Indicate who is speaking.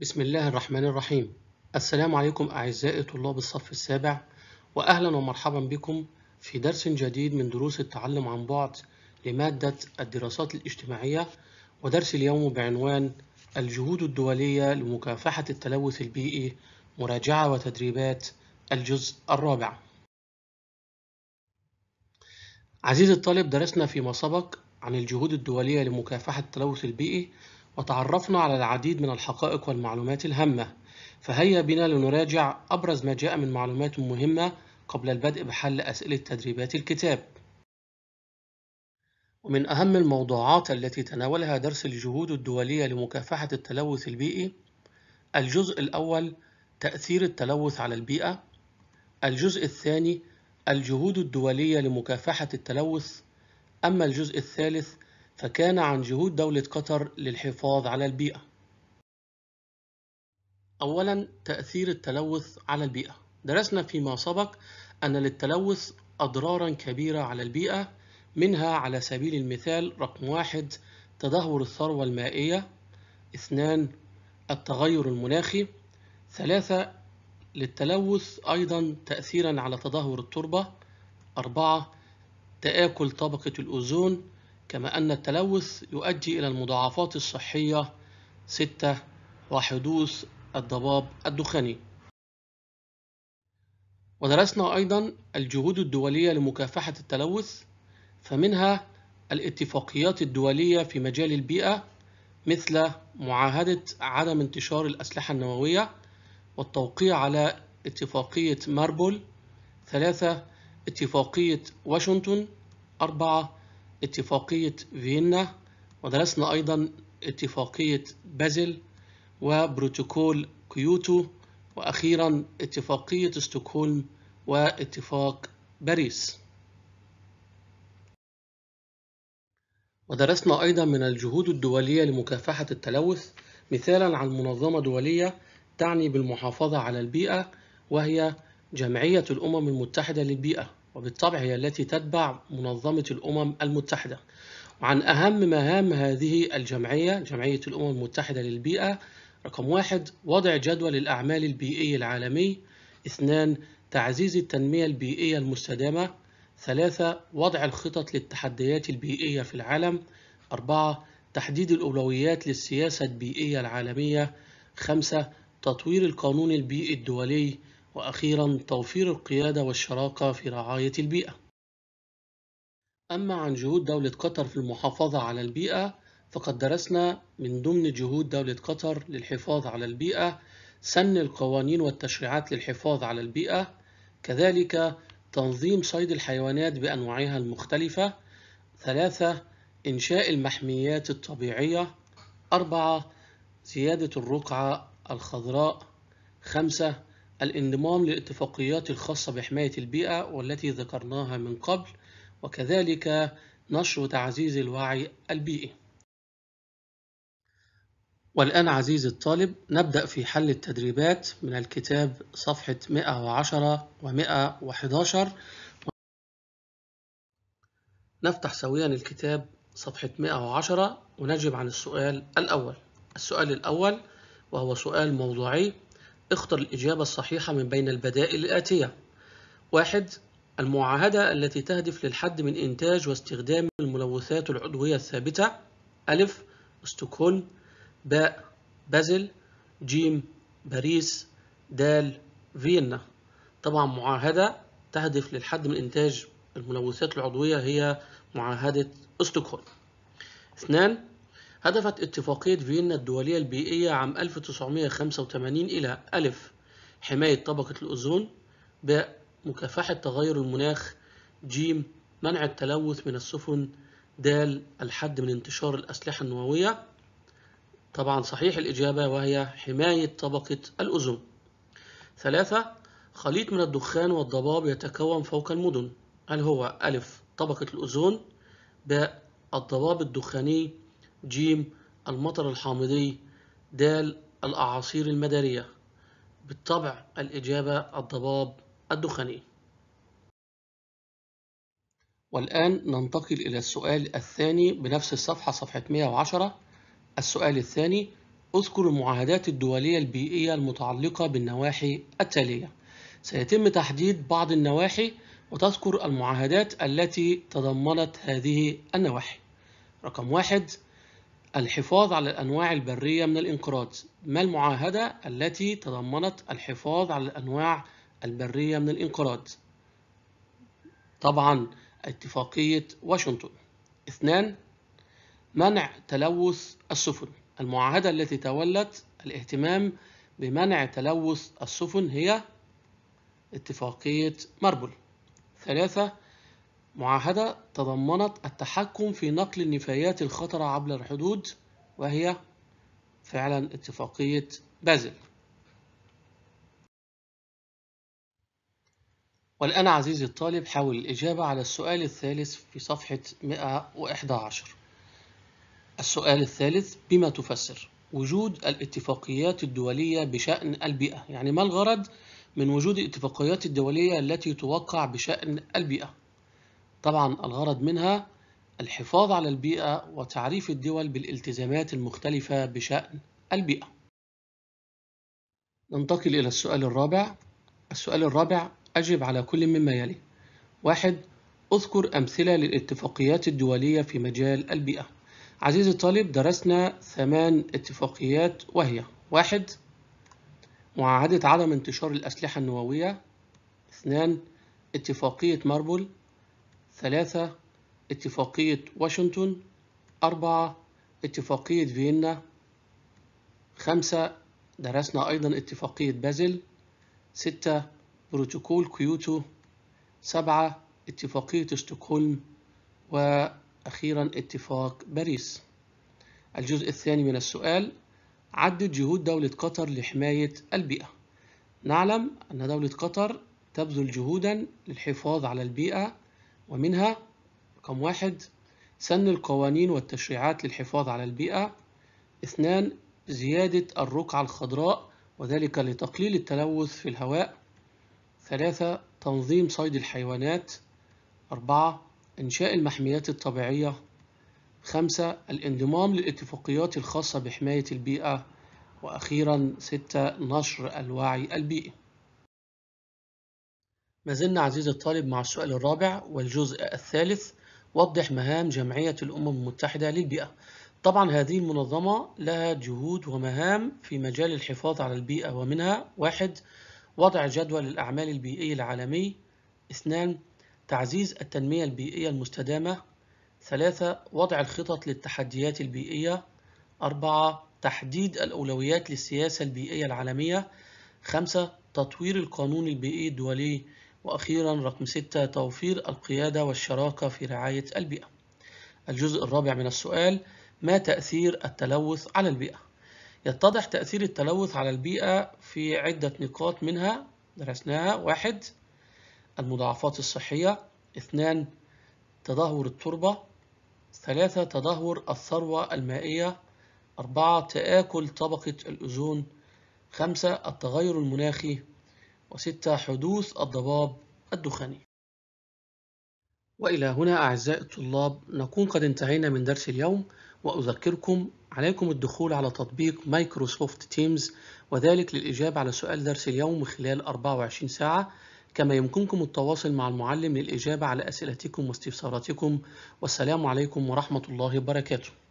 Speaker 1: بسم الله الرحمن الرحيم السلام عليكم أعزائي طلاب الصف السابع وأهلا ومرحبا بكم في درس جديد من دروس التعلم عن بعد لمادة الدراسات الاجتماعية ودرس اليوم بعنوان الجهود الدولية لمكافحة التلوث البيئي مراجعة وتدريبات الجزء الرابع عزيزي الطالب درسنا فيما سبق عن الجهود الدولية لمكافحة التلوث البيئي وتعرفنا على العديد من الحقائق والمعلومات الهامة فهيا بنا لنراجع أبرز ما جاء من معلومات مهمة قبل البدء بحل أسئلة تدريبات الكتاب ومن أهم الموضوعات التي تناولها درس الجهود الدولية لمكافحة التلوث البيئي الجزء الأول تأثير التلوث على البيئة الجزء الثاني الجهود الدولية لمكافحة التلوث أما الجزء الثالث فكان عن جهود دولة قطر للحفاظ على البيئة أولا تأثير التلوث على البيئة درسنا فيما سبق أن للتلوث أضرارا كبيرة على البيئة منها على سبيل المثال رقم واحد تدهور الثروة المائية اثنان التغير المناخي ثلاثة للتلوث أيضا تأثيرا على تدهور التربة أربعة تآكل طبقة الأوزون كما أن التلوث يؤدي إلى المضاعفات الصحية 6 وحدوث الضباب الدخاني ودرسنا أيضا الجهود الدولية لمكافحة التلوث فمنها الاتفاقيات الدولية في مجال البيئة مثل معاهدة عدم انتشار الأسلحة النووية والتوقيع على اتفاقية ماربول ثلاثة اتفاقية واشنطن أربعة اتفاقية فيينا ودرسنا أيضا اتفاقية بازل وبروتوكول كيوتو وأخيرا اتفاقية ستوكهولم واتفاق باريس ودرسنا أيضا من الجهود الدولية لمكافحة التلوث مثالا عن منظمة دولية تعني بالمحافظة على البيئة وهي جمعية الأمم المتحدة للبيئة وبالطبع هي التي تتبع منظمة الأمم المتحدة وعن أهم مهام هذه الجمعية جمعية الأمم المتحدة للبيئة رقم واحد وضع جدول الأعمال البيئي العالمي اثنان تعزيز التنمية البيئية المستدامة ثلاثة وضع الخطط للتحديات البيئية في العالم أربعة تحديد الأولويات للسياسة البيئية العالمية خمسة تطوير القانون البيئي الدولي وأخيرا توفير القيادة والشراكة في رعاية البيئة أما عن جهود دولة قطر في المحافظة على البيئة فقد درسنا من ضمن جهود دولة قطر للحفاظ على البيئة سن القوانين والتشريعات للحفاظ على البيئة كذلك تنظيم صيد الحيوانات بأنواعها المختلفة ثلاثة إنشاء المحميات الطبيعية أربعة زيادة الرقعة الخضراء خمسة الانضمام للاتفاقيات الخاصة بحماية البيئة والتي ذكرناها من قبل وكذلك نشر تعزيز الوعي البيئي والآن عزيزي الطالب نبدأ في حل التدريبات من الكتاب صفحة 110 و 111 نفتح سويا الكتاب صفحة 110 ونجب عن السؤال الأول السؤال الأول وهو سؤال موضوعي اختر الإجابة الصحيحة من بين البدائل الآتية واحد المعاهدة التي تهدف للحد من إنتاج واستخدام الملوثات العضوية الثابتة ألف استوكهولم باء بازل جيم باريس دال فيينا طبعا معاهدة تهدف للحد من إنتاج الملوثات العضوية هي معاهدة استوكهولم اثنان هدفت اتفاقية فيينا الدولية البيئية عام 1985 إلى ألف حماية طبقة الأوزون ب مكافحة تغير المناخ ج منع التلوث من السفن د الحد من انتشار الأسلحة النووية طبعا صحيح الإجابة وهي حماية طبقة الأوزون ثلاثة خليط من الدخان والضباب يتكون فوق المدن هل هو أ طبقة الأوزون ب الضباب الدخاني ج المطر الحامضي د الأعاصير المدارية بالطبع الإجابة الضباب الدخاني والآن ننتقل إلى السؤال الثاني بنفس الصفحة صفحة 110 السؤال الثاني اذكر المعاهدات الدولية البيئية المتعلقة بالنواحي التالية سيتم تحديد بعض النواحي وتذكر المعاهدات التي تضمنت هذه النواحي رقم واحد الحفاظ على الأنواع البرية من الانقراض ما المعاهدة التي تضمنت الحفاظ على الأنواع البرية من الانقراض طبعا اتفاقية واشنطن اثنان منع تلوث السفن المعاهدة التي تولت الاهتمام بمنع تلوث السفن هي اتفاقية مربل ثلاثة معاهدة تضمنت التحكم في نقل النفايات الخطرة عبر الحدود وهي فعلا اتفاقية بازل والآن عزيزي الطالب حاول الإجابة على السؤال الثالث في صفحة 111 السؤال الثالث بما تفسر وجود الاتفاقيات الدولية بشأن البيئة يعني ما الغرض من وجود الاتفاقيات الدولية التي توقع بشأن البيئة طبعا الغرض منها الحفاظ على البيئة وتعريف الدول بالالتزامات المختلفة بشأن البيئة ننتقل إلى السؤال الرابع السؤال الرابع أجب على كل مما يلي واحد أذكر أمثلة للاتفاقيات الدولية في مجال البيئة عزيزي الطالب درسنا ثمان اتفاقيات وهي واحد معاهدة عدم انتشار الأسلحة النووية اثنان اتفاقية ماربل ثلاثة اتفاقية واشنطن أربعة اتفاقية فيينا خمسة درسنا أيضا اتفاقية بازل ستة بروتوكول كيوتو سبعة اتفاقية شتوكولم وأخيرا اتفاق باريس الجزء الثاني من السؤال عدت جهود دولة قطر لحماية البيئة نعلم أن دولة قطر تبذل جهودا للحفاظ على البيئة ومنها رقم واحد سن القوانين والتشريعات للحفاظ على البيئة اثنان زيادة الرقعة الخضراء وذلك لتقليل التلوث في الهواء ثلاثة تنظيم صيد الحيوانات أربعة إنشاء المحميات الطبيعية خمسة الانضمام للاتفاقيات الخاصة بحماية البيئة وأخيرا ستة نشر الوعي البيئي ما زلنا عزيزي الطالب مع السؤال الرابع والجزء الثالث وضح مهام جمعية الأمم المتحدة للبيئة طبعا هذه المنظمة لها جهود ومهام في مجال الحفاظ على البيئة ومنها واحد وضع جدول الأعمال البيئية العالمي اثنان تعزيز التنمية البيئية المستدامة ثلاثة وضع الخطط للتحديات البيئية أربعة تحديد الأولويات للسياسة البيئية العالمية خمسة تطوير القانون البيئي الدولي وأخيرا رقم ستة توفير القيادة والشراكة في رعاية البيئة الجزء الرابع من السؤال ما تأثير التلوث على البيئة؟ يتضح تأثير التلوث على البيئة في عدة نقاط منها درسناها واحد المضاعفات الصحية اثنان تدهور التربة ثلاثة تدهور الثروة المائية أربعة تآكل طبقة الأوزون خمسة التغير المناخي وستة حدوث الضباب الدخاني وإلى هنا أعزائي الطلاب نكون قد انتهينا من درس اليوم وأذكركم عليكم الدخول على تطبيق مايكروسوفت تيمز وذلك للإجابة على سؤال درس اليوم خلال 24 ساعة كما يمكنكم التواصل مع المعلم للإجابة على أسئلتكم واستفساراتكم والسلام عليكم ورحمة الله وبركاته